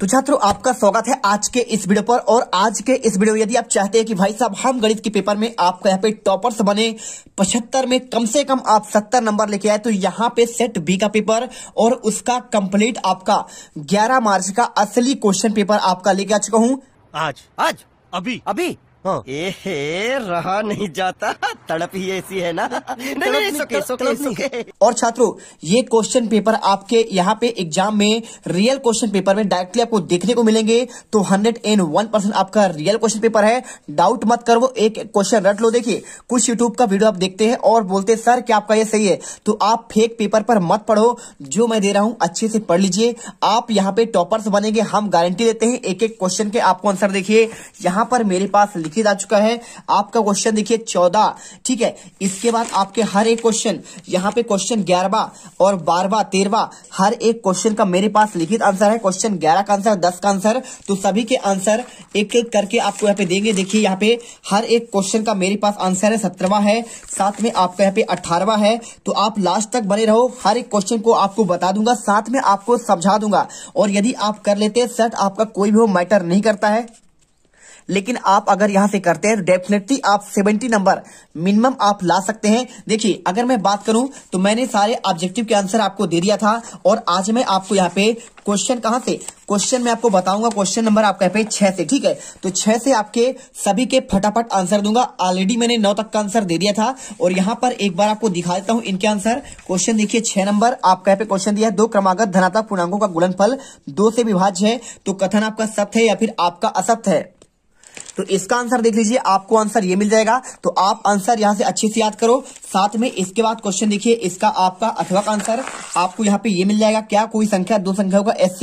तो छात्रों आपका स्वागत है आज के इस वीडियो पर और आज के इस वीडियो यदि आप चाहते हैं कि भाई साहब हम गणित के पेपर में आपका यहाँ पे टॉपर्स बने पचहत्तर में कम से कम आप सत्तर नंबर लेके आए तो यहाँ पे सेट बी का पेपर और उसका कंप्लीट आपका ग्यारह मार्च का असली क्वेश्चन पेपर आपका लेके आ चुका हूँ आज आज अभी अभी हाँ। ए रहा नहीं जाता तड़प ही ऐसी है ना नहीं नहीं सुके, सुके, सुके। और छात्रों ये क्वेश्चन पेपर आपके यहाँ पे एग्जाम में रियल क्वेश्चन पेपर में डायरेक्टली आपको देखने को मिलेंगे तो हंड्रेड एंड वन परसेंट आपका रियल क्वेश्चन पेपर है डाउट मत करो एक क्वेश्चन रट लो देखिए कुछ यूट्यूब का वीडियो आप देखते हैं और बोलते सर क्या आपका ये सही है तो आप फेक पेपर पर मत पढ़ो जो मैं दे रहा हूँ अच्छे से पढ़ लीजिए आप यहाँ पे टॉपर्स बनेंगे हम गारंटी देते हैं एक एक क्वेश्चन के आपको आंसर देखिए यहाँ पर मेरे पास विकित आ चुका है आपका क्वेश्चन देखिए चौदह ठीक है इसके बाद आपके हर एक क्वेश्चन यहाँ पे क्वेश्चन ग्यारहवा और बारहवा तेरवा हर एक क्वेश्चन का मेरे पास लिखित आंसर है क्वेश्चन ग्यारह का आंसर दस का आंसर तो सभी के आंसर एक एक करके आपको यहाँ पे देंगे देखिए यहाँ पे हर एक क्वेश्चन का मेरे पास आंसर है सत्रहवा है साथ में आपका यहाँ पे अठारवा है तो आप लास्ट तक बने रहो हर एक क्वेश्चन को आपको बता दूंगा साथ में आपको समझा दूंगा और यदि आप कर लेते हैं सेट आपका कोई भी मैटर नहीं करता है लेकिन आप अगर यहां से करते हैं तो डेफिनेटली आप सेवेंटी नंबर मिनिमम आप ला सकते हैं देखिए अगर मैं बात करूं तो मैंने सारे ऑब्जेक्टिव के आंसर आपको दे दिया था और आज मैं आपको यहाँ पे क्वेश्चन कहाँ से क्वेश्चन मैं आपको बताऊंगा क्वेश्चन नंबर आपका पे छह से ठीक है तो छह से आपके सभी के फटाफट आंसर दूंगा ऑलरेडी मैंने नौ तक का आंसर दे दिया था और यहां पर एक बार आपको दिखा देता हूं इनके आंसर क्वेश्चन देखिए छह नंबर आपका पे क्वेश्चन दिया है दो क्रमागत धनात्मक पूर्णांगों का गुणनफल दो से विभाज्य है तो कथन आपका सत्य है या फिर आपका असत्य है तो इसका आंसर देख लीजिए आपको आंसर ये मिल जाएगा तो आप आंसर यहाँ से अच्छे से याद करो साथ में इसके बाद क्वेश्चन देखिए इसका आपका अथवा का आंसर आपको यहाँ पे ये मिल जाएगा क्या कोई संख्या दो संख्याओं का एस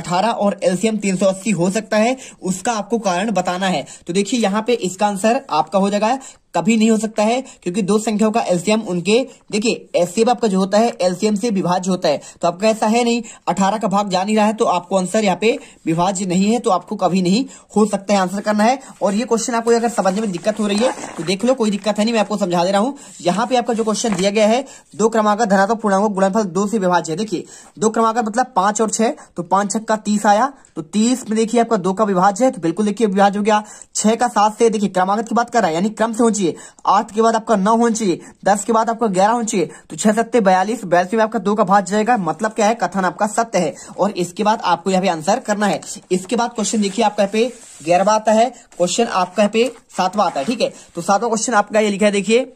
अठारह और एलसीएम तीन हो सकता है उसका आपको कारण बताना है तो देखिए यहाँ पे इसका आंसर आपका हो जाएगा कभी नहीं हो सकता है क्योंकि दो संख्याओं का एलसीएम उनके देखिए एलसीएम आपका जो होता है एलसीएम से विभाज्य होता है तो आपका ऐसा है नहीं अठारह का भाग जा नहीं रहा है तो आपको आंसर यहाँ पे विभाज्य नहीं है तो आपको कभी नहीं हो सकता है आंसर करना है और ये क्वेश्चन आपको अगर समझने में दिक्कत हो रही है तो देख लो कोई दिक्कत है नहीं मैं आपको समझा दे रहा हूँ यहाँ पे आपका जो क्वेश्चन दिया गया है दो क्रमांक धनात्मक पूर्णांक गुणनफल दो से विभाज्य है देखिए दो क्रमांक मतलब पांच और छह तो पांच छक्का तीस आया तो तीस में देखिए आपका दो का विभाज्य है तो बिल्कुल देखिए विभाज हो गया छह का सात से देखिए क्रमागत की बात कर रहा है यानी क्रम से चाहिए आठ के बाद आपका नौ होना चाहिए दस के बाद आपका ग्यारह होना चाहिए तो छह सत्ते बयालीस बयालीस में आपका दो का भाग जाएगा मतलब क्या है कथन आपका सत्य है और इसके बाद आपको यहाँ पे आंसर करना है इसके बाद क्वेश्चन देखिए आपका यहाँ पे ग्यारहवा आता है क्वेश्चन आपका यहाँ पे सातवा आता है ठीक है तो सातवा क्वेश्चन आपका ये लिखा है देखिए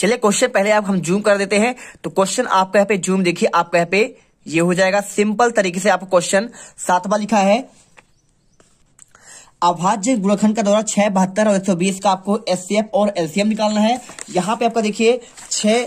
चलिए क्वेश्चन पहले आप हम जूम कर देते हैं तो क्वेश्चन आपका यहाँ पे जूम देखिए आपका यहाँ पे ये हो जाएगा सिंपल तरीके से आपको क्वेश्चन सातवा लिखा है अभाज्य गुणखंड का दौरा छह बहत्तर और एक सौ बीस का आपको एस और एलसीएम निकालना है यहाँ पे आपका देखिए छह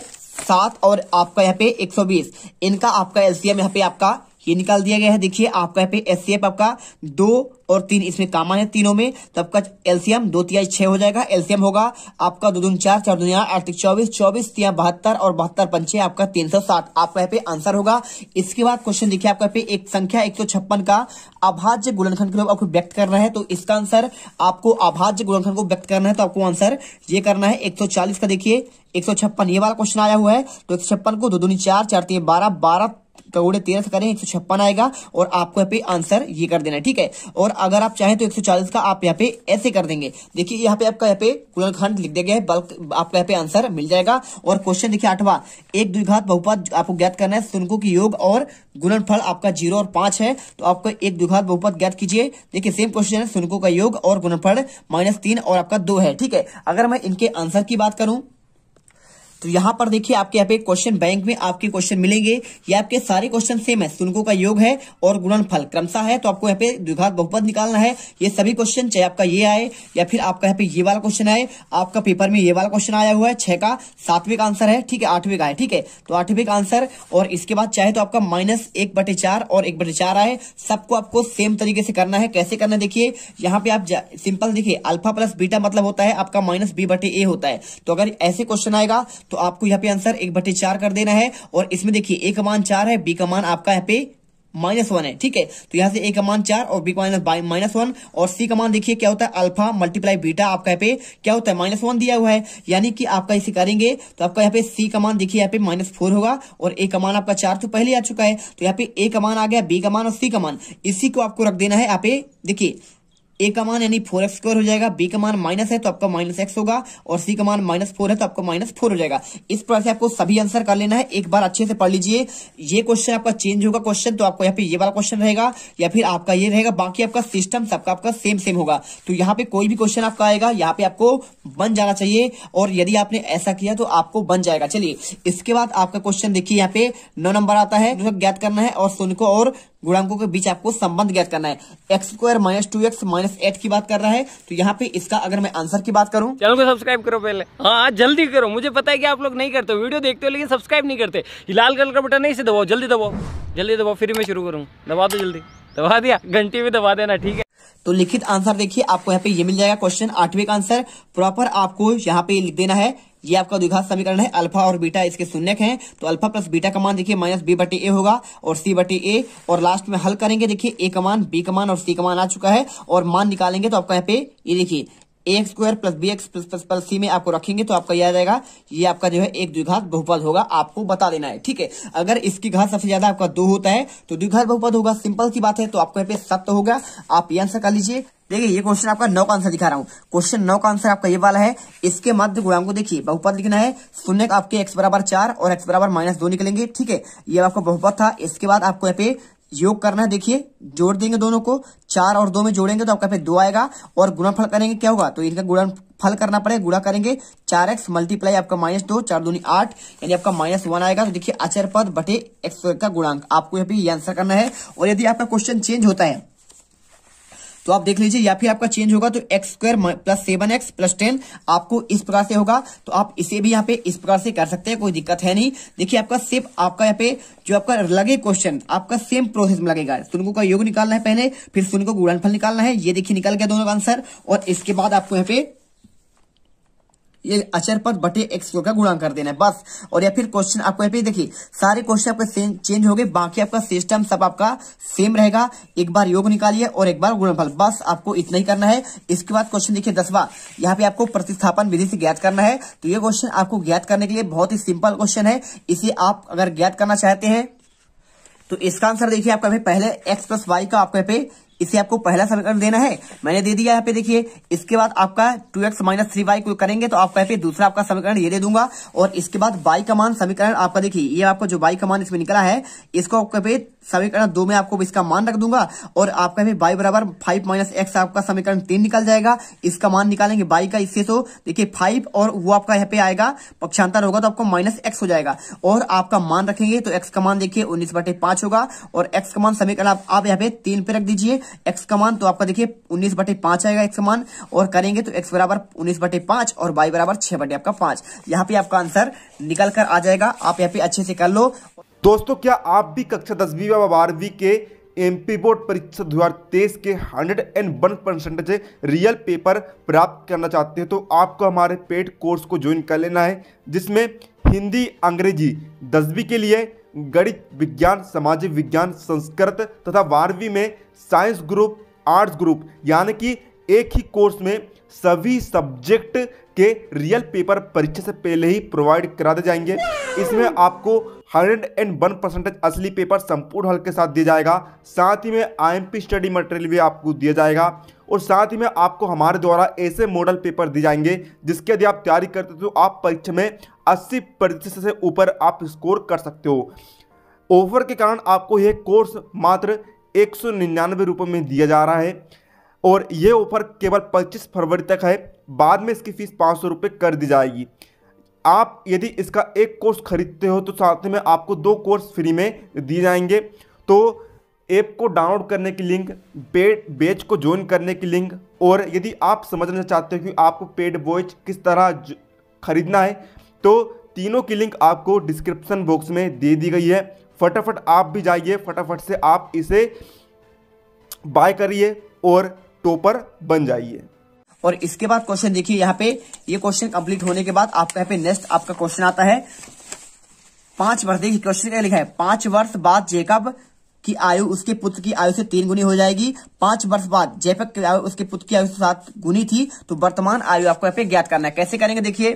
सात और आपका यहाँ पे एक सौ बीस इनका आपका एलसीएम यहाँ पे आपका ये निकाल दिया गया है देखिए आपका यहाँ पे एचसीएफ आपका दो और तीन इसमें कामन है तीनों में तब का एलसीएम दो तिया छह हो जाएगा एलसीएम होगा आपका दो दून चार चार दुनिया आठ तक चौबीस चौबीस तिया बहत्तर और बहत्तर पंचे आपका तीन सौ साठ आपका यहाँ पे आंसर होगा इसके बाद क्वेश्चन देखिए आपका पे एक संख्या एक सौ छप्पन का अभाज्य गुणनखंड के लोग आपको व्यक्त करना है तो इसका आंसर आपको अभाज्य गुणनखंड को व्यक्त करना है तो आपको आंसर ये करना है एक सौ चालीस का देखिए एक सौ छप्पन ये वाला क्वेश्चन आया हुआ है तो एक सौ छप्पन को दो दूनी चार चार तीन बारह बारह करोड़ तेरह से करें एक आएगा और आपको यहाँ पे आंसर ये कर देना ठीक है और अगर आप चाहें तो एक का आप यहाँ पे ऐसे कर देंगे देखिए यहाँ पे आपका यहाँ पे कुल खंड लिख देंगे बल्क आपका यहाँ पे आंसर मिल जाएगा और क्वेश्चन देखिए आठवा एक द्विघात बहुपात आपको ज्ञात करना है सुनको की योग और गुणनफल आपका जीरो और पांच है तो आपको एक द्विघात बहुपद ज्ञात कीजिए देखिए सेम क्वेश्चन है सुनको का योग और गुणनफल माइनस तीन और आपका दो है ठीक है अगर मैं इनके आंसर की बात करूं तो यहाँ पर देखिए आपके यहाँ पे क्वेश्चन बैंक में आपके क्वेश्चन मिलेंगे ये आपके सारे क्वेश्चन सेम है सुनको का योग है और गुणनफल क्रमशः है तो आपको यहाँ पे द्विघात बहुपद निकालना है ये सभी क्वेश्चन चाहे आपका ये आए या फिर आपका यहाँ पे ये वाला क्वेश्चन आए आपका पेपर में ये वाला क्वेश्चन आया हुआ है छह का सातवें का आंसर है ठीक है आठवें का है ठीक है तो आठवें का आंसर और इसके बाद चाहे तो आपका माइनस एक बटे चार और एक बटे चार आए सबको आपको सेम तरीके से करना है कैसे करना देखिए यहाँ पे आप सिंपल देखिए अल्फा प्लस बीटा मतलब होता है आपका माइनस बी बटे ए होता है तो अगर ऐसे क्वेश्चन आएगा तो आपको यहाँ पे आंसर एक बटे चार कर देना है और इसमें देखिए एक का मान चार है बी का मान आपका यहाँ पे माइनस वन है ठीक है तो यहाँ से एक का मान चार और बी का माइनस माइनस वन और सी का मान देखिए क्या होता है अल्फा मल्टीप्लाई बीटा आपका यहाँ पे क्या होता है माइनस वन दिया हुआ है यानी कि आपका इसे करेंगे तो आपका यहाँ पे सी का मान देखिए यहाँ पे माइनस फोर होगा और ए का मान आपका चार तो पहले आ चुका है तो यहाँ पे ए का मान आ गया बी का मान और सी का मान इसी को आपको रख देना है यहाँ पे देखिए ए का मान यानी फोर एक्स स्क्वायर हो जाएगा बी का मान माइनस है तो आपका माइनस एक्स होगा और सी का मान माइनस फोर है तो आपका माइनस फोर हो जाएगा इस प्रकार से आपको सभी आंसर कर लेना है एक बार अच्छे से पढ़ लीजिए ये क्वेश्चन आपका चेंज होगा क्वेश्चन तो आपको यहाँ पे ये वाला क्वेश्चन रहेगा या फिर आपका ये रहेगा बाकी आपका सिस्टम सबका आपका सेम सेम होगा तो यहाँ पे कोई भी क्वेश्चन आपका आएगा यहाँ पे आपको बन जाना चाहिए और यदि आपने ऐसा किया तो आपको बन जाएगा चलिए इसके बाद आपका क्वेश्चन देखिए यहाँ पे नौ नंबर आता है ज्ञात करना है और सुनको और गुणांकों के बीच आपको संबंध ज्ञात करना है x square minus two x minus eight की बात कर रहा है तो यहाँ पे इसका अगर मैं आंसर की बात करूँ चैनल को सब्सक्राइब करो पहले हाँ जल्दी करो मुझे पता है कि आप लोग नहीं करते वीडियो देखते हो लेकिन सब्सक्राइब नहीं करते लाल कलर का बटन नहीं से दबाओ जल्दी दबाओ जल्दी दबाओ फिर मैं शुरू करूँ दबा दो जल्दी दबा दिया घंटी भी दबा देना ठीक है तो लिखित आंसर देखिए आपको यहाँ पे ये मिल जाएगा क्वेश्चन आठवें का आंसर प्रॉपर आपको यहाँ पे लिख देना है ये आपका द्विघात समीकरण है अल्फा और बीटा इसके शून्य है तो अल्फा प्लस बीटा का मान देखिए माइनस बी बटे ए होगा और सी बटे ए और लास्ट में हल करेंगे देखिए ए का मान बी का मान और सी का मान आ चुका है और मान निकालेंगे तो आपका यहाँ पे ये देखिए a x square plus b x plus plus plus c में आपको रखेंगे तो आपका यह आ जाएगा ये आपका जो है एक द्विघात बहुपद होगा आपको बता देना है ठीक है अगर इसकी घात सबसे ज्यादा आपका दो होता है तो द्विघात बहुपद होगा सिंपल सी बात है तो आपको यहाँ पे सत्य होगा आप ये आंसर कर लीजिए देखिए ये क्वेश्चन आपका नौ का आंसर दिखा रहा हूँ क्वेश्चन नौ का आंसर आपका ये वाला है इसके मध्य गुणांक को देखिए बहुपद लिखना है शून्य का आपके एक्स बराबर चार और एक्स बराबर माइनस दो निकलेंगे ठीक है ये आपका बहुपद था इसके बाद आपको यहाँ पे योग करना है देखिए जोड़ देंगे दोनों को चार और दो में जोड़ेंगे तो आपका पे दो आएगा और गुणनफल करेंगे क्या होगा तो इनका फल करना पड़ेगा गुणा करेंगे चार एक्स मल्टीप्लाई आपका माइनस दो चार दूनी आठ यानी आपका माइनस वन आएगा तो देखिए अचर पद बटे एक्स का गुणांक आपको यहाँ पे आंसर करना है और यदि आपका क्वेश्चन चेंज होता है तो आप देख लीजिए या फिर आपका चेंज होगा तो x square plus seven x plus ten आपको इस प्रकार से होगा तो आप इसे भी यहाँ पे इस प्रकार से कर सकते हैं कोई दिक्कत है नहीं देखिए आपका सिर्फ आपका यहाँ पे जो आपका लगे क्वेश्चन आपका सेम प्रोसेस में लगेगा सुनको का योग निकालना है पहले फिर सुनको गुड़नफल निकालना है ये देखिए निकल गया दोनों का आंसर और इसके बाद आपको यहाँ पे ये अचर पद बटे एक्स का गुणा कर देना है बस और या फिर क्वेश्चन आपको यहाँ पे देखिए सारे क्वेश्चन आपके चेंज हो गए बाकी आपका सिस्टम सब आपका सेम रहेगा एक बार योग निकालिए और एक बार गुणनफल बस आपको इतना ही करना है इसके बाद क्वेश्चन देखिए दसवा यहाँ पे आपको प्रतिस्थापन विधि से ज्ञात करना है तो ये क्वेश्चन आपको ज्ञात करने के लिए बहुत ही सिंपल क्वेश्चन है इसे आप अगर ज्ञात करना चाहते हैं तो इसका आंसर देखिए आपका पहले एक्स प्लस वाई का आपको यहाँ पे इसे आपको पहला समीकरण देना है मैंने दे दिया यहाँ पे देखिए इसके बाद आपका two x minus three y को करेंगे तो आपका फिर दूसरा आपका समीकरण ये दे दूंगा और इसके बाद बाई कमान समीकरण आपका देखिए ये आपका जो बाई कमान इसमें निकला है इसको आपका फिर समीकरण दो में आपको इसका मान रख दूंगा और आपका भी बाई बराबर फाइव माइनस एक्स आपका समीकरण तीन निकल जाएगा इसका मान निकालेंगे बाई का इससे तो देखिए फाइव और वो आपका यहाँ पे आएगा पक्षांतर होगा तो आपको माइनस एक्स हो जाएगा और आपका मान रखेंगे तो एक्स का मान देखिए उन्नीस बटे पांच होगा और एक्स का मान समीकरण आप, आप यहाँ पे तीन पे रख दीजिए एक्स का मान तो आपका देखिए उन्नीस बटे पांच आएगा एक्स मान और करेंगे तो एक्स बराबर उन्नीस बटे पांच और बाई बराबर छह बटे आपका पांच यहाँ पे आपका आंसर निकल कर आ जाएगा आप यहाँ पे अच्छे से कर लो दोस्तों क्या आप भी कक्षा दसवीं व बारहवीं के एम पी बोर्ड परीक्षा दो हज़ार तेईस के hundred and one percentage real paper प्राप्त करना चाहते हैं तो आपको हमारे पेड कोर्स को ज्वाइन कर लेना है जिसमें हिंदी अंग्रेजी दसवीं के लिए गणित विज्ञान सामाजिक विज्ञान संस्कृत तथा बारहवीं में साइंस ग्रुप आर्ट्स ग्रुप यानी कि एक ही कोर्स में सभी सब्जेक्ट के रियल पेपर परीक्षा से पहले ही प्रोवाइड करा दिए जाएंगे इसमें आपको हंड्रेड एंड वन परसेंटेज असली पेपर संपूर्ण हल के साथ दिया जाएगा साथ ही में आईएमपी स्टडी मटेरियल भी आपको दिया जाएगा और साथ ही में आपको हमारे द्वारा ऐसे मॉडल पेपर दिए जाएंगे जिसके यदि आप तैयारी करते हो तो आप परीक्षा में अस्सी प्रतिशत से ऊपर आप स्कोर कर सकते हो ऑफर के कारण आपको यह कोर्स मात्र एक सौ में दिया जा रहा है और ये ऑफर केवल पच्चीस फरवरी तक है बाद में इसकी फीस पाँच सौ रुपये कर दी जाएगी आप यदि इसका एक कोर्स खरीदते हो तो साथ में आपको दो कोर्स फ्री में दिए जाएंगे तो ऐप को डाउनलोड करने की लिंक पेड बेच को ज्वाइन करने की लिंक और यदि आप समझना चाहते हो कि आपको पेड वॉच किस तरह खरीदना है तो तीनों की लिंक आपको डिस्क्रिप्शन बॉक्स में दे दी गई है फटाफट आप भी जाइए फटाफट से आप इसे बाय करिए और टोपर बन जाइए और इसके बाद क्वेश्चन देखिए यहाँ पे ये क्वेश्चन कंप्लीट होने के बाद आपका यहाँ पे नेक्स्ट आपका क्वेश्चन आता है पांच वर्ष देखिए क्वेश्चन क्या लिखा है पांच वर्ष बाद जेकब की आयु उसके पुत्र की आयु से तीन गुनी हो जाएगी पांच वर्ष बाद जेकब की आयु उसके पुत्र की आयु से सात गुनी थी तो वर्तमान आयु आपको यहाँ पे ज्ञात करना है कैसे करेंगे देखिए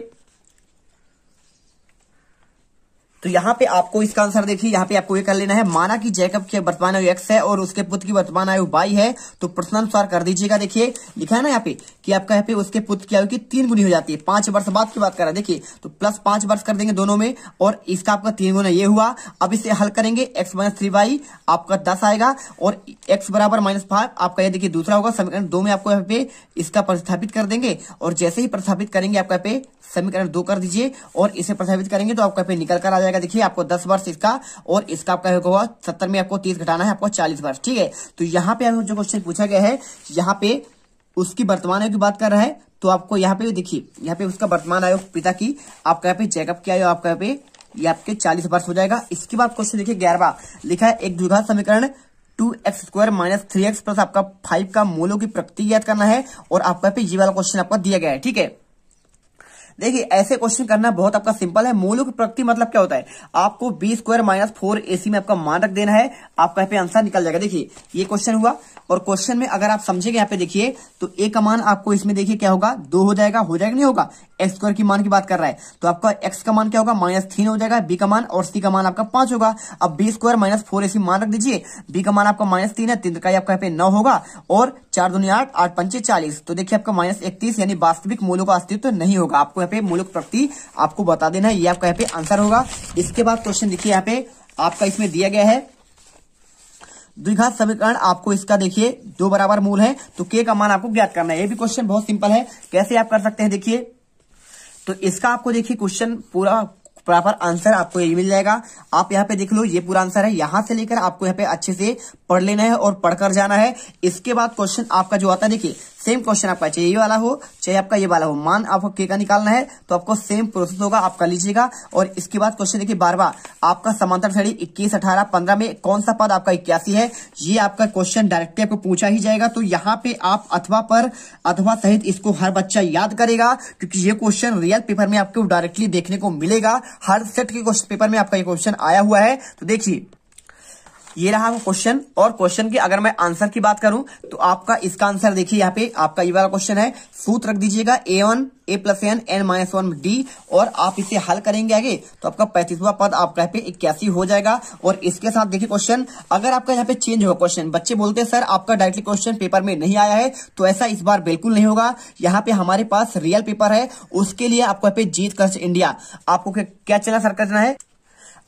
तो यहाँ पे आपको इसका आंसर देखिए यहाँ पे आपको ये कर लेना है माना कि जैकब की वर्तमान आयु एक्स है और उसके पुत्र की वर्तमान आयु बाई है तो प्रश्नानुसार कर दीजिएगा देखिए लिखा है ना यहाँ पे कि आपका यहाँ पे उसके पुत्र की आयु की तीन गुनी हो जाती है पांच वर्ष बाद की बात कर रहा है देखिए तो प्लस पांच वर्ष कर देंगे दोनों में और इसका आपका तीन गुना ये हुआ अब इसे हल करेंगे एक्स माइनस थ्री वाई आपका दस आएगा और एक्स बराबर माइनस फाइव आपका ये देखिए दूसरा होगा समीकरण दो में आपको यहाँ पे इसका प्रतिस्थापित कर देंगे और जैसे ही प्रतिस्थापित करेंगे आपका यहाँ पे समीकरण दो कर दीजिए और इसे प्रतिस्थापित करेंगे तो आपका यहाँ पे निकल कर आ जाएगा जाएगा देखिए आपको दस वर्ष इसका और इसका आपका होगा सत्तर में आपको तीस घटाना है आपको चालीस वर्ष ठीक है तो यहाँ पे जो क्वेश्चन पूछा गया है यहाँ पे उसकी वर्तमान आयु की बात कर रहा है तो आपको यहाँ पे देखिए यहाँ पे उसका वर्तमान आयु पिता की आपका यहाँ पे चेकअप किया आपका यहाँ पे ये आपके चालीस वर्ष हो जाएगा इसके बाद क्वेश्चन देखिए ग्यारहवा लिखा है एक द्विघात समीकरण two x square minus three x plus आपका फाइव का मूलों की प्रकृति याद करना है और आपका पे ये वाला क्वेश्चन आपका दिया गया है ठीक है देखिए ऐसे क्वेश्चन करना बहुत आपका सिंपल है मूल की प्रकृति मतलब क्या होता है आपको b square minus four ac में आपका मान रख देना है आपका यहाँ पे आंसर निकल जाएगा देखिए ये क्वेश्चन हुआ और क्वेश्चन में अगर आप समझेंगे यहाँ पे देखिए तो ए का मान आपको इसमें देखिए क्या होगा दो हो जाएगा हो जाएगा नहीं होगा एक्स स्क्वायर की मान की बात कर रहा है तो आपका एक्स का मान क्या होगा माइनस तीन हो जाएगा बी का मान और सी का मान आपका पांच होगा अब b square minus four ac मान रख दीजिए बी का मान आपका माइनस तीन है तीन का आपका यहाँ पे नौ होगा और चार दुनिया आठ आठ पंचे चालीस तो देखिए आपका माइनस इकतीस यानी वास्तविक मूल्यों का अस्तित्व नहीं होगा आपको जगह पे मूलक प्रति आपको बता देना है ये आपका यहाँ पे आंसर होगा इसके बाद क्वेश्चन देखिए यहाँ पे आपका इसमें दिया गया है द्विघात समीकरण आपको इसका देखिए दो बराबर मूल है तो के का मान आपको ज्ञात करना है ये भी क्वेश्चन बहुत सिंपल है कैसे आप कर सकते हैं देखिए तो इसका आपको देखिए क्वेश्चन पूरा प्रॉपर आंसर आपको यही मिल जाएगा आप यहाँ पे देख लो ये पूरा आंसर है यहां से लेकर आपको यहाँ पे अच्छे से पढ़ लेना है और पढ़कर जाना है इसके बाद क्वेश्चन आपका जो आता है देखिए सेम क्वेश्चन आपका चाहिए ये वाला हो चाहे आपका ये वाला हो मान आपको के का निकालना है तो आपको सेम प्रोसेस होगा आप कर लीजिएगा और इसके बाद क्वेश्चन देखिए बार बार आपका समांतर श्रेणी इक्कीस अठारह पंद्रह में कौन सा पद आपका इक्यासी है ये आपका क्वेश्चन डायरेक्टली आपको पूछा ही जाएगा तो यहाँ पे आप अथवा पर अथवा सहित इसको हर बच्चा याद करेगा क्योंकि ये क्वेश्चन रियल पेपर में आपको डायरेक्टली देखने को मिलेगा हर सेट के क्वेश्चन पेपर में आपका ये क्वेश्चन आया हुआ है तो देखिए ये रहा आपका क्वेश्चन और क्वेश्चन की अगर मैं आंसर की बात करूं तो आपका इसका आंसर देखिए यहाँ पे आपका ये वाला क्वेश्चन है सूत्र रख दीजिएगा a one a plus n n minus one d और आप इसे हल करेंगे आगे तो आपका पैंतीसवा पद आपका यहाँ पे इक्यासी हो जाएगा और इसके साथ देखिए क्वेश्चन अगर आपका यहाँ पे चेंज होगा क्वेश्चन बच्चे बोलते हैं सर आपका डायरेक्टली क्वेश्चन पेपर में नहीं आया है तो ऐसा इस बार बिल्कुल नहीं होगा यहाँ पे हमारे पास रियल पेपर है उसके लिए आपको यहाँ पे जीत कर इंडिया आपको क्या चला सर करना है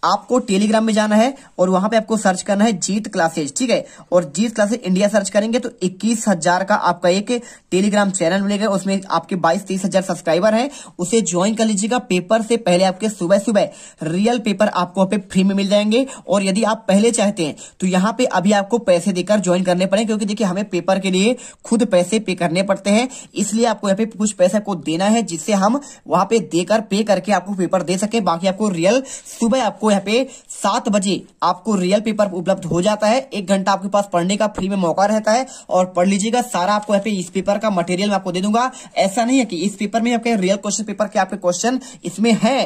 आपको टेलीग्राम में जाना है और वहां पे आपको सर्च करना है जीत क्लासेज ठीक है और जीत क्लासेज इंडिया सर्च करेंगे तो इक्कीस हजार का आपका एक टेलीग्राम चैनल मिलेगा उसमें आपके बाईस तीस हजार सब्सक्राइबर है उसे ज्वाइन कर लीजिएगा पेपर से पहले आपके सुबह सुबह रियल पेपर आपको वहां पे फ्री में मिल जाएंगे और यदि आप पहले चाहते हैं तो यहाँ पे अभी आपको पैसे देकर ज्वाइन करने पड़े क्योंकि देखिए हमें पेपर के लिए खुद पैसे पे करने पड़ते हैं इसलिए आपको यहाँ पे कुछ पैसा को देना है जिससे हम वहां पे देकर पे करके आपको पेपर दे सके बाकी आपको रियल सुबह आपको यहाँ पे सात बजे आपको रियल पेपर उपलब्ध हो जाता है एक घंटा आपके पास पढ़ने का फ्री में मौका रहता है और पढ़ लीजिएगा सारा आपको यहाँ पे इस पेपर का मटेरियल आपको दे दूंगा ऐसा नहीं है कि इस पेपर में आपके रियल क्वेश्चन पेपर के आपके क्वेश्चन इसमें है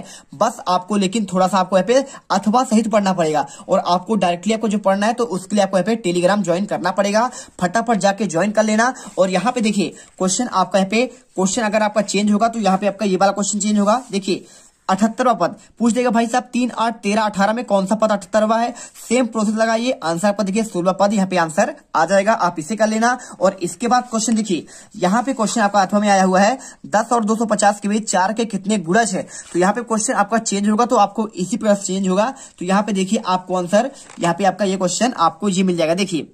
बस आपको लेकिन थोड़ा सा आपको यहाँ पे अथवा सहित पढ़ना पड़ेगा और आपको डायरेक्टली आपको जो पढ़ना है तो उसके लिए आपको यहाँ पे टेलीग्राम ज्वाइन करना पड़ेगा फटाफट जाके ज्वाइन कर लेना और यहाँ पे देखिए क्वेश्चन आपका यहाँ पे क्वेश्चन अगर आपका चेंज होगा तो यहाँ पे आपका ये वाला क्वेश्चन चेंज होगा देखिए अठहत्तरवा पद पूछ देगा भाई साहब तीन आठ तेरह अठारह में कौन सा पद अठहत्तरवा है सेम प्रोसेस लगाइए आंसर पद देखिए सोलवा पद यहाँ पे आंसर आ जाएगा आप इसे कर लेना और इसके बाद क्वेश्चन देखिए यहाँ पे क्वेश्चन आपका आठवा में आया हुआ है दस और दो सौ पचास के बीच चार के कितने गुड़ज है तो यहाँ पे क्वेश्चन आपका चेंज होगा तो आपको इसी प्रकार चेंज होगा तो यहाँ पे देखिए आपको आंसर यहाँ पे आपका ये क्वेश्चन आपको ये मिल जाएगा देखिए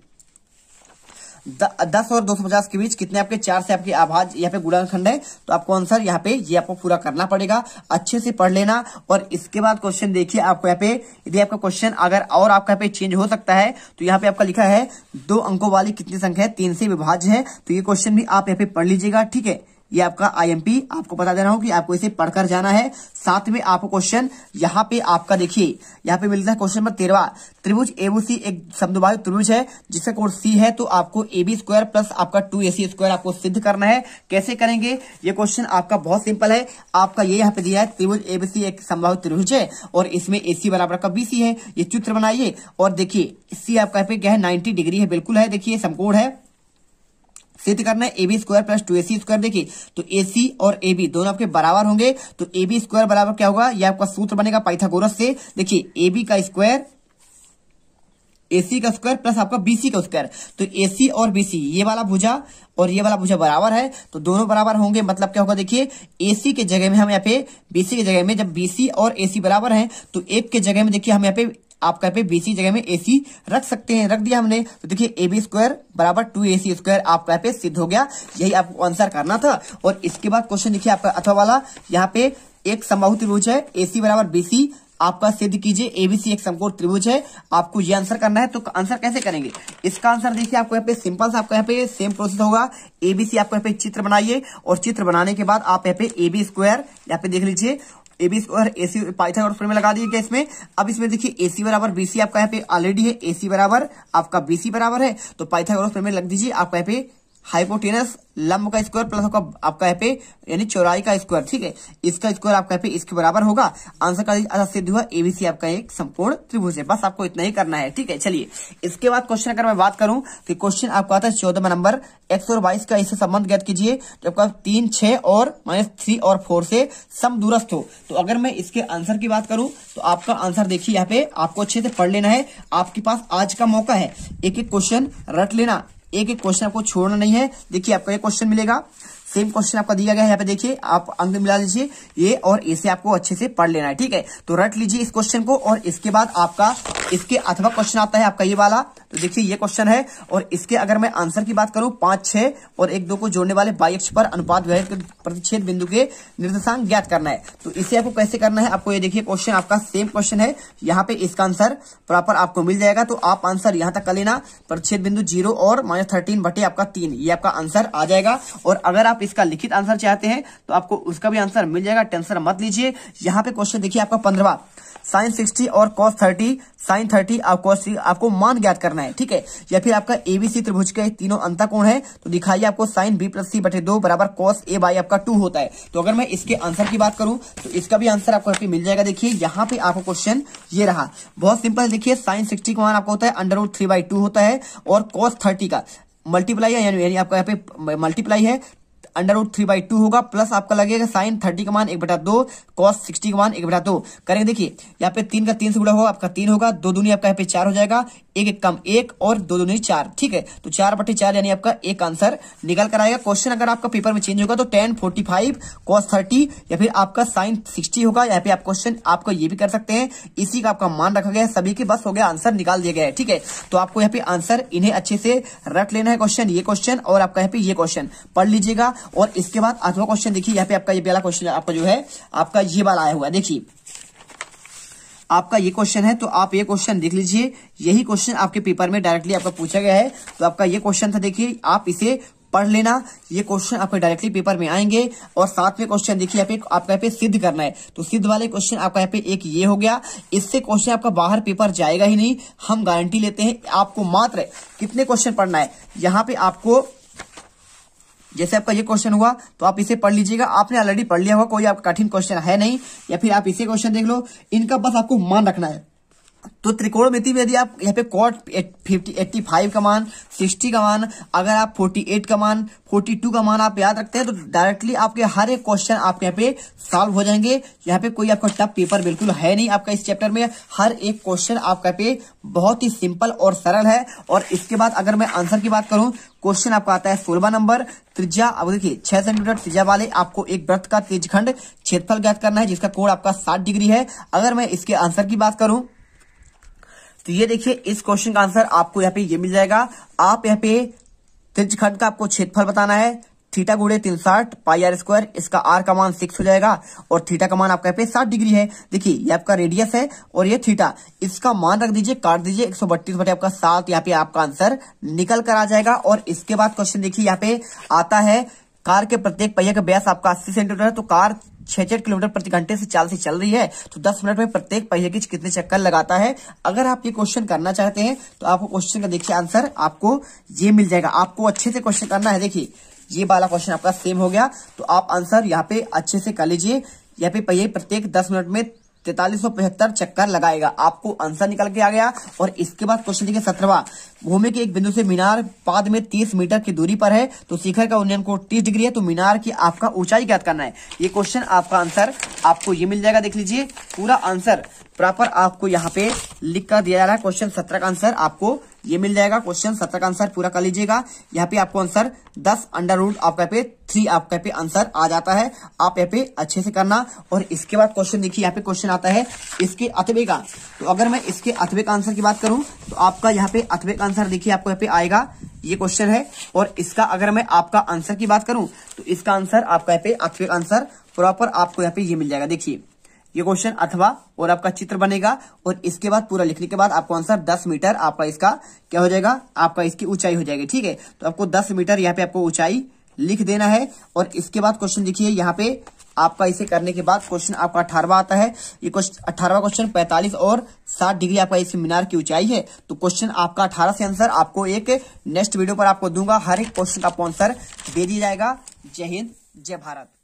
दस और दो सौ पचास के बीच कितने आपके चार से आपकी आवाज यहाँ पे खंड है तो आपको आंसर यहाँ पे ये आपको पूरा करना पड़ेगा अच्छे से पढ़ लेना और इसके बाद क्वेश्चन देखिए आपको यहाँ पे यदि आपका क्वेश्चन अगर और आपका यहाँ पे चेंज हो सकता है तो यहाँ पे आपका लिखा है दो अंकों वाली कितनी संख्या है तीन से विभाज्य है तो ये क्वेश्चन भी आप यहाँ पे पढ़ लीजिएगा ठीक है ये आपका आईएमपी आपको बता दे रहा हूँ कि आपको इसे पढ़कर जाना है साथ में आपको क्वेश्चन यहाँ पे आपका देखिए यहाँ पे मिलता है क्वेश्चन नंबर तेरवा त्रिभुज एबीसी एक समदुबायु त्रिभुज है जिसका कोण सी है तो आपको एबी स्क्वायर प्लस आपका टू ए सी स्क्वायर आपको सिद्ध करना है कैसे करेंगे ये क्वेश्चन आपका बहुत सिंपल है आपका ये यहाँ पे दिया है त्रिभुज एबीसी एक संभाव त्रिभुज है और इसमें ए सी बराबर का सी है ये चित्र बनाइए और देखिए सी आपका क्या है नाइन्टी डिग्री है बिल्कुल है देखिए समकोण है सिद्ध करना है A B square plus two A C square देखिए तो ए सी और ए बी दोनों आपके बराबर होंगे तो ए बी स्क्वायर बराबर क्या होगा ये आपका सूत्र बनेगा पाइथागोरस से देखिए ए बी का स्क्वायर एसी का स्क्वायर प्लस आपका बीसी का स्क्वायर तो एसी और बीसी ये वाला भुजा और ये वाला भुजा बराबर है तो दोनों बराबर होंगे मतलब क्या होगा देखिए एसी के जगह में हम यहाँ पे बीसी के जगह में जब बीसी और एसी बराबर हैं तो एक के जगह में देखिए हम यहाँ पे आप कहीं पे बीसी जगह में एसी रख सकते हैं रख दिया हमने तो देखिए ए बी स्क्वायर बराबर टू ए सी स्क्वायर आप कहीं पे सिद्ध हो गया यही आपको आंसर करना था और इसके बाद क्वेश्चन देखिए आपका अथवा वाला यहाँ पे एक समाह त्रिभुज है एसी बराबर बीसी आपका सिद्ध कीजिए एबीसी एक समकोण त्रिभुज है आपको ये आंसर करना है तो आंसर कैसे करेंगे इसका आंसर देखिए आपको यहाँ पे सिंपल सा आपको यहाँ पे सेम प्रोसेस होगा एबीसी आपको यहाँ पे चित्र बनाइए और चित्र बनाने के बाद आप यहाँ पे एबी स्क्वायर यहाँ पे देख लीजिए एबी और एसी पाइथन और में लगा दिए क्या इसमें अब इसमें देखिए एसी बराबर बीसी आपका यहाँ पे ऑलरेडी है एसी बराबर आपका बीसी बराबर है तो पाइथागोरस में लग दीजिए आपका यहाँ पे हाइपोटेनस लंब का स्क्वायर प्लस आपका आपका यहाँ पे यानी चौराई का स्क्वायर ठीक है इसका स्क्वायर आपका यहाँ पे इसके बराबर होगा आंसर का अच्छा सिद्ध हुआ एबीसी आपका एक संपूर्ण त्रिभुज है बस आपको इतना ही करना है ठीक है चलिए इसके बाद क्वेश्चन अगर मैं बात करूं कि क्वेश्चन आपको आता है चौदह नंबर एक और बाईस का इससे संबंध ज्ञात कीजिए जब आप तीन छह और माइनस थ्री और फोर से सम दूरस्थ हो तो अगर मैं इसके आंसर की बात करूं तो आपका आंसर देखिए यहाँ पे आपको अच्छे से पढ़ लेना है आपके पास आज का मौका है एक एक क्वेश्चन रट लेना एक एक क्वेश्चन आपको छोड़ना नहीं है देखिए आपका एक क्वेश्चन मिलेगा सेम क्वेश्चन आपका दिया गया है यहाँ पे देखिए आप अंक मिला दीजिए ये और इसे आपको अच्छे से पढ़ लेना है ठीक है तो रट लीजिए इस क्वेश्चन को और इसके बाद आपका इसके अथवा क्वेश्चन आता है आपका ये वाला तो देखिए ये क्वेश्चन है और इसके अगर मैं आंसर की बात करूं पांच छह और एक दो को जोड़ने वाले बाइक्स पर अनुपात प्रतिच्छेद बिंदु के निर्देशांक ज्ञात करना है तो इसे आपको कैसे करना है आपको ये देखिए क्वेश्चन आपका सेम क्वेश्चन है यहाँ पे इसका आंसर प्रॉपर आपको मिल जाएगा तो आप आंसर यहाँ तक कर लेना प्रतिच्छेद बिंदु जीरो और माइनस थर्टीन बटे आपका तीन ये आपका आंसर आ जाएगा और अगर आप आप इसका लिखित आंसर चाहते हैं तो आपको उसका भी आंसर मिल जाएगा टेंसर मत लीजिए यहाँ पे क्वेश्चन देखिए आपका पंद्रवा साइन सिक्सटी और कॉस थर्टी साइन थर्टी और कॉस आपको मान ज्ञात करना है ठीक है या फिर आपका एबीसी त्रिभुज के तीनों अंतकोण है तो दिखाइए आपको साइन बी प्लस सी बटे दो बराबर कॉस ए बाई आपका टू होता है तो अगर मैं इसके आंसर की बात करूं तो इसका भी आंसर आपको मिल जाएगा देखिए यहाँ पे आपको क्वेश्चन ये रहा बहुत सिंपल देखिए साइन सिक्सटी का मान आपका होता है अंडर थ्री बाई टू होता है और कॉस थर्टी का मल्टीप्लाई है यानी आपका यहाँ पे मल्टीप्लाई है under root three by two होगा प्लस आपका लगेगा साइन थर्टी का मान एक बटा दो कॉस सिक्सटी का मान एक बटा दो करेंगे देखिए यहाँ पे तीन का तीन से गुड़ा होगा आपका तीन होगा दो दूनी आपका यहाँ पे चार हो जाएगा एक एक कम एक और दो दूनी चार ठीक है तो चार बटे चार यानी आपका एक आंसर निकल कर आएगा क्वेश्चन अगर आपका पेपर में चेंज होगा तो ten forty five cos thirty या फिर आपका साइन सिक्सटी होगा यहाँ पे आप क्वेश्चन आपको ये भी कर सकते हैं इसी का आपका मान रखा गया है सभी के बस हो गया आंसर निकाल दिया गया है ठीक है तो आपको यहाँ पे आंसर इन्हें अच्छे से रख लेना है क्वेश्चन ये क्वेश्चन और आपका यहाँ पे ये क्वेश्चन पढ़ लीजिएगा और इसके बाद आठवां क्वेश्चन देखिए यहाँ पे आपका ये पहला क्वेश्चन आपका जो है आपका ये बार आया हुआ देखिए आपका ये क्वेश्चन है तो आप ये क्वेश्चन देख लीजिए यही क्वेश्चन आपके पेपर में डायरेक्टली आपका पूछा गया है तो आपका ये क्वेश्चन था देखिए आप इसे पढ़ लेना ये क्वेश्चन आपके डायरेक्टली पेपर में आएंगे और साथ में क्वेश्चन देखिए यहाँ पे आपका यहाँ पे सिद्ध करना है तो सिद्ध वाले क्वेश्चन आपका यहाँ पे एक ये हो गया इससे क्वेश्चन आपका बाहर पेपर जाएगा ही नहीं हम गारंटी लेते हैं आपको मात्र कितने क्वेश्चन पढ़ना है यहाँ पे आपको जैसे आपका ये क्वेश्चन हुआ तो आप इसे पढ़ लीजिएगा आपने ऑलरेडी पढ़ लिया होगा कोई आपका कठिन क्वेश्चन है नहीं या फिर आप इसे क्वेश्चन देख लो इनका बस आपको मान रखना है तो त्रिकोण मिति में यदि आप यहाँ पे कॉट फिफ्टी एट्टी फाइव का मान सिक्सटी का मान अगर आप फोर्टी एट का मान फोर्टी टू का मान आप याद रखते हैं तो डायरेक्टली आपके हर एक क्वेश्चन आपके यहाँ पे सॉल्व हो जाएंगे यहाँ पे कोई आपका टफ पेपर बिल्कुल है नहीं आपका इस चैप्टर में हर एक क्वेश्चन आपका पे बहुत ही सिंपल और सरल है और इसके बाद अगर मैं आंसर की बात करूं क्वेश्चन आपका आता है सोलवा नंबर त्रिज्या अब देखिए छह सेंटीमीटर त्रिज्या वाले आपको एक व्रत का खंड क्षेत्रफल ज्ञात करना है जिसका कोड आपका सात डिग्री है अगर मैं इसके आंसर की बात करूं तो ये देखिए इस क्वेश्चन का आंसर आपको यहाँ पे ये मिल जाएगा आप यहाँ पे त्रिजखंड का आपको क्षेत्रफल बताना है थीटा गुड़े तीन साठ पाई आर स्क्वायर इसका आर का मान सिक्स हो जाएगा और थीटा का मान आपका यहाँ पे साठ डिग्री है देखिए ये आपका रेडियस है और ये थीटा इसका मान रख दीजिए काट दीजिए एक सौ बत्तीस बटे आपका सात यहाँ पे आपका आंसर निकल कर आ जाएगा और इसके बाद क्वेश्चन देखिए यहाँ पे आता है कार के प्रत्येक पहिया का व्यास आपका अस्सी सेंटीमीटर है तो कार छह किलोमीटर प्रति घंटे से चाल से चल रही है तो दस मिनट में प्रत्येक पहिए की कितने चक्कर लगाता है अगर आप ये क्वेश्चन करना चाहते हैं तो आपको क्वेश्चन का देखिए आंसर आपको ये मिल जाएगा आपको अच्छे से क्वेश्चन करना है देखिए ये वाला क्वेश्चन आपका सेम हो गया तो आप आंसर यहाँ पे अच्छे से कर लीजिए यहाँ पे पहिए प्रत्येक दस मिनट में तैतालीस सौ पचहत्तर चक्कर लगाएगा आपको आंसर निकल के आ गया और इसके बाद क्वेश्चन देखिए सत्रवा भूमि के एक बिंदु से मीनार पाद में तीस मीटर की दूरी पर है तो शिखर का उन्नयन को तीस डिग्री है तो मीनार की आपका ऊंचाई ज्ञात करना है ये क्वेश्चन आपका आंसर आपको ये मिल जाएगा देख लीजिए पूरा आंसर प्रॉपर आपको यहाँ पे लिख कर दिया जा रहा है क्वेश्चन सत्रह का आंसर आपको ये मिल जाएगा क्वेश्चन सत्रह का आंसर पूरा कर लीजिएगा यहाँ पे आपको आंसर दस अंडर रूट आपका पे थ्री आपका यहाँ पे आंसर आ जाता है आप यहाँ पे अच्छे से करना और इसके बाद क्वेश्चन देखिए यहाँ पे क्वेश्चन आता है इसके अथवे का तो अगर मैं इसके अथवे का आंसर की बात करूं तो आपका यहाँ पे अथवे का आंसर देखिए आपको यहाँ पे आएगा ये क्वेश्चन है और इसका अगर मैं आपका आंसर की बात करूं तो इसका आंसर आपका यहाँ पे अथवे का आंसर प्रॉपर आपको यहाँ पे ये मिल जाएगा देखिए ये क्वेश्चन अथवा और आपका चित्र बनेगा और इसके बाद पूरा लिखने के बाद आपको आंसर 10 मीटर आपका इसका क्या हो जाएगा आपका इसकी ऊंचाई हो जाएगी ठीक है तो आपको 10 मीटर यहाँ पे आपको ऊंचाई लिख देना है और इसके बाद क्वेश्चन देखिए यहाँ पे आपका इसे करने के बाद क्वेश्चन आपका अठारवा आता है ये अठारवा क्वेश्चन पैंतालीस और सात डिग्री आपका इस मीनार की ऊंचाई है तो क्वेश्चन आपका अठारह से आंसर आपको एक नेक्स्ट वीडियो पर आपको दूंगा हर एक क्वेश्चन का आपको आंसर दे दिया जाएगा जय हिंद जय भारत